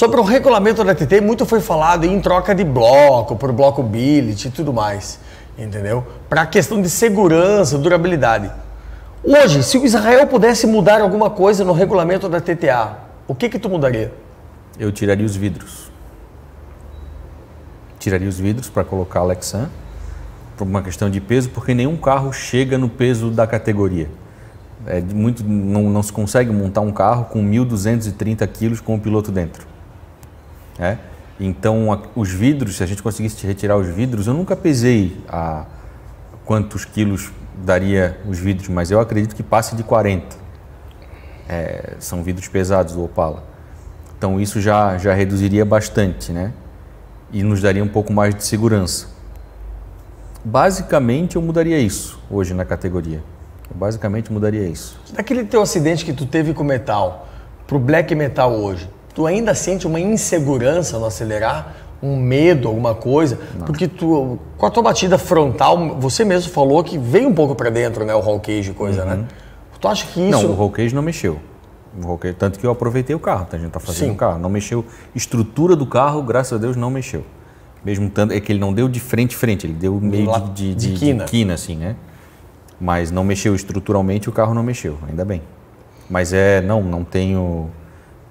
Sobre o regulamento da TT, muito foi falado em troca de bloco, por bloco billet e tudo mais, entendeu? Para a questão de segurança, durabilidade. Hoje, se o Israel pudesse mudar alguma coisa no regulamento da TTA, o que que tu mudaria? Eu tiraria os vidros. Tiraria os vidros para colocar a Lexan, por uma questão de peso, porque nenhum carro chega no peso da categoria. É muito, não, não se consegue montar um carro com 1.230 quilos com o piloto dentro. É? Então, a, os vidros, se a gente conseguisse retirar os vidros, eu nunca pesei a quantos quilos daria os vidros, mas eu acredito que passe de 40. É, são vidros pesados do Opala. Então, isso já, já reduziria bastante, né? E nos daria um pouco mais de segurança. Basicamente, eu mudaria isso hoje na categoria. Eu basicamente, mudaria isso. Daquele teu acidente que tu teve com metal, para o black metal hoje, tu ainda sente uma insegurança no acelerar, um medo, alguma coisa, Não. porque tu, com a tua batida frontal, você mesmo falou que veio um pouco para dentro, né, o roll cage coisa, né? uhum. né? Tu acha que isso... Não, o roll cage não mexeu. Roll tanto que eu aproveitei o carro, tá? a gente tá fazendo o carro, não mexeu. Estrutura do carro, graças a Deus, não mexeu. Mesmo tanto, é que ele não deu de frente frente, ele deu meio de, de, de, de, quina. de quina, assim, né? Mas não mexeu estruturalmente, o carro não mexeu, ainda bem. Mas é, não, não tenho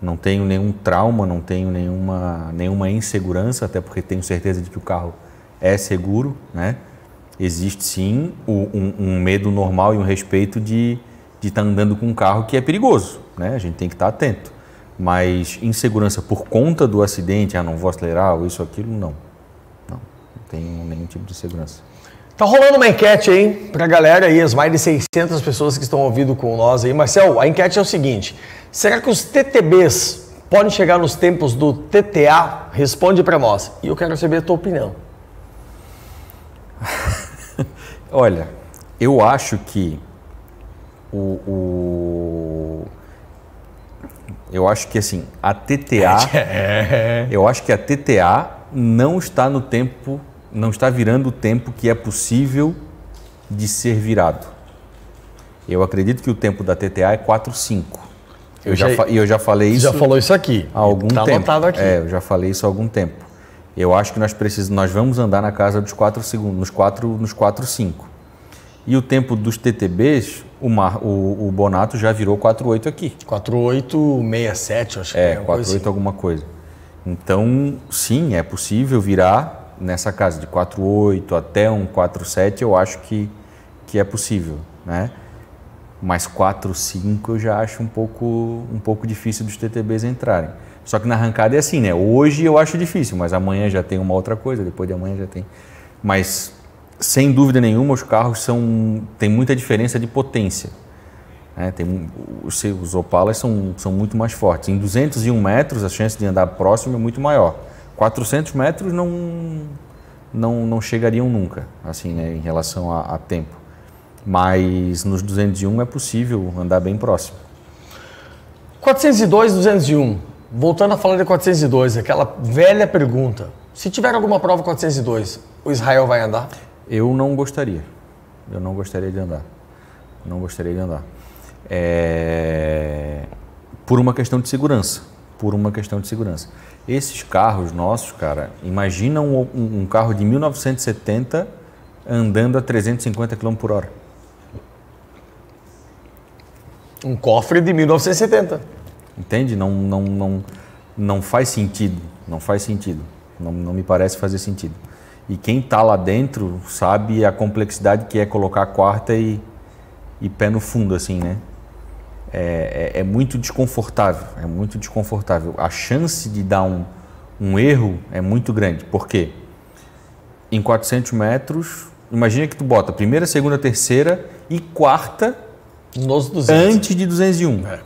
não tenho nenhum trauma, não tenho nenhuma, nenhuma insegurança, até porque tenho certeza de que o carro é seguro, né? Existe sim um, um medo normal e um respeito de estar de tá andando com um carro que é perigoso, né? A gente tem que estar tá atento. Mas insegurança por conta do acidente, ah, não vou acelerar, ou isso, aquilo, não. Não, não tenho nenhum tipo de segurança. Tá rolando uma enquete aí pra galera aí, as mais de 600 pessoas que estão ouvindo com nós aí. Marcel, a enquete é o seguinte: será que os TTBs podem chegar nos tempos do TTA? Responde para nós. E eu quero saber a tua opinião. Olha, eu acho que o, o, eu acho que assim a TTA é. eu acho que a TTA não está no tempo não está virando o tempo que é possível de ser virado. Eu acredito que o tempo da TTA é 4,5. Eu, eu já, já, eu já falei isso. Já falou isso aqui. Há algum tá tempo. Anotado aqui. É, eu já falei isso há algum tempo. Eu acho que nós precisamos, nós vamos andar na casa dos 4 segundos, nos 4, nos 4 5. E o tempo dos TTBs, o, Mar, o, o Bonato já virou 4,8 aqui. 4,867, acho é, que é. É, 4,8 assim. alguma coisa. Então, sim, é possível virar nessa casa de 4,8 até um 4,7 eu acho que, que é possível, né? Mas 4,5 eu já acho um pouco, um pouco difícil dos TTBs entrarem. Só que na arrancada é assim, né? Hoje eu acho difícil, mas amanhã já tem uma outra coisa, depois de amanhã já tem. Mas sem dúvida nenhuma os carros são tem muita diferença de potência. Né? Tem, os, os Opalas são, são muito mais fortes. Em 201 metros a chance de andar próximo é muito maior. 400 metros não, não, não chegariam nunca, assim, né, em relação a, a tempo. Mas nos 201 é possível andar bem próximo. 402, 201. Voltando a falar de 402, aquela velha pergunta. Se tiver alguma prova 402, o Israel vai andar? Eu não gostaria. Eu não gostaria de andar. Não gostaria de andar. É... Por uma questão de segurança por uma questão de segurança. Esses carros nossos, cara, imagina um, um carro de 1970 andando a 350 km por hora. Um cofre de 1970. Entende? Não, não, não, não faz sentido. Não faz sentido. Não, não me parece fazer sentido. E quem está lá dentro sabe a complexidade que é colocar a quarta e, e pé no fundo, assim, né? É, é, é, muito desconfortável. É muito desconfortável. A chance de dar um, um erro é muito grande. Por quê? Em 400 metros, imagina que tu bota primeira, segunda, terceira e quarta antes de 201. É.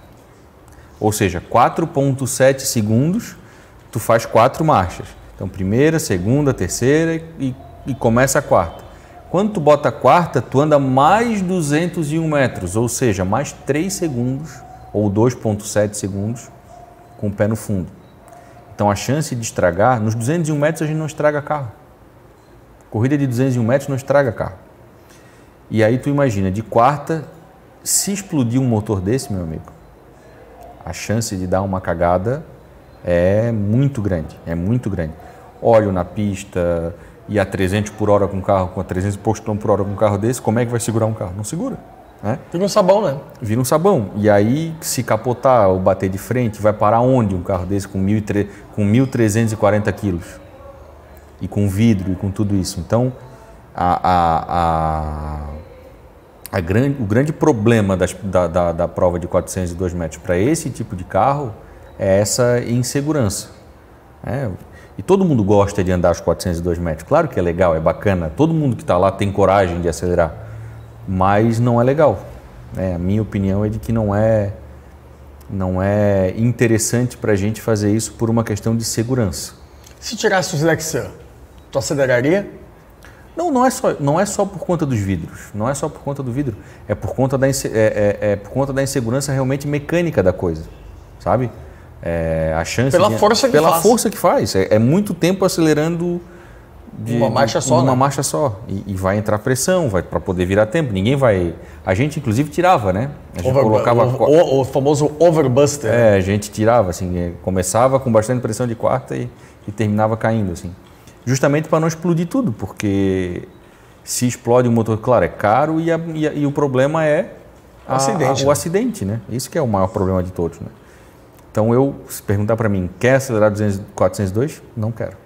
Ou seja, 4.7 segundos, tu faz quatro marchas. Então, primeira, segunda, terceira e, e começa a quarta. Quando tu bota a quarta, tu anda mais 201 metros, ou seja, mais 3 segundos ou 2,7 segundos com o pé no fundo. Então a chance de estragar, nos 201 metros a gente não estraga carro. Corrida de 201 metros não estraga carro. E aí tu imagina, de quarta, se explodir um motor desse, meu amigo, a chance de dar uma cagada é muito grande, é muito grande. Óleo na pista, e a 300 por hora com um carro, com a 300 e poucos por hora com um carro desse, como é que vai segurar um carro? Não segura. Né? Vira um sabão, né? Vira um sabão. E aí, se capotar ou bater de frente, vai parar onde um carro desse com, 13, com 1.340 quilos? E com vidro e com tudo isso. Então, a, a, a, grande, o grande problema das, da, da, da prova de 402 metros para esse tipo de carro é essa insegurança. É, e todo mundo gosta de andar os 402 metros. Claro que é legal, é bacana. Todo mundo que está lá tem coragem de acelerar. Mas não é legal. Né? A minha opinião é de que não é, não é interessante para a gente fazer isso por uma questão de segurança. Se tirasse o Lexan, tu aceleraria? Não, não é, só, não é só por conta dos vidros. Não é só por conta do vidro. É por conta da, é, é, é por conta da insegurança realmente mecânica da coisa. Sabe? É, a chance pela de, força que pela faz. força que faz é, é muito tempo acelerando de, uma marcha só, uma né? marcha só e, e, vai entrar pressão, vai para poder virar tempo. Ninguém vai. A gente inclusive tirava, né? A gente Over, colocava o, o, o, famoso overbuster. Né? É, a gente tirava assim, é, começava com bastante pressão de quarta e, e terminava caindo assim, justamente para não explodir tudo, porque se explode o motor, claro, é caro e, a, e a, o problema é a, acidente, o né? acidente, né? Isso que é o maior problema de todos, né? Então eu, se perguntar para mim, quer acelerar 200, 402? Não quero.